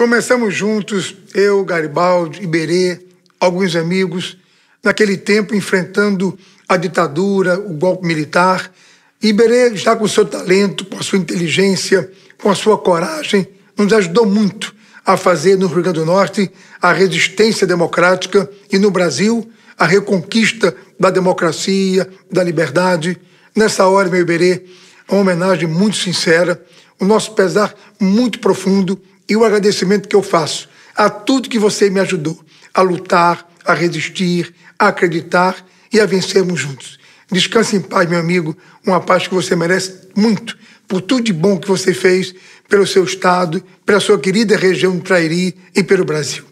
Começamos juntos, eu, Garibaldi, Iberê, alguns amigos, naquele tempo enfrentando a ditadura, o golpe militar. Iberê, já com o seu talento, com a sua inteligência, com a sua coragem, nos ajudou muito a fazer no Rio Grande do Norte a resistência democrática e no Brasil a reconquista da democracia, da liberdade. Nessa hora, meu Iberê, uma homenagem muito sincera, o nosso pesar muito profundo e o agradecimento que eu faço a tudo que você me ajudou a lutar, a resistir, a acreditar e a vencermos juntos. Descanse em paz, meu amigo, uma paz que você merece muito por tudo de bom que você fez pelo seu estado, pela sua querida região de Trairi e pelo Brasil.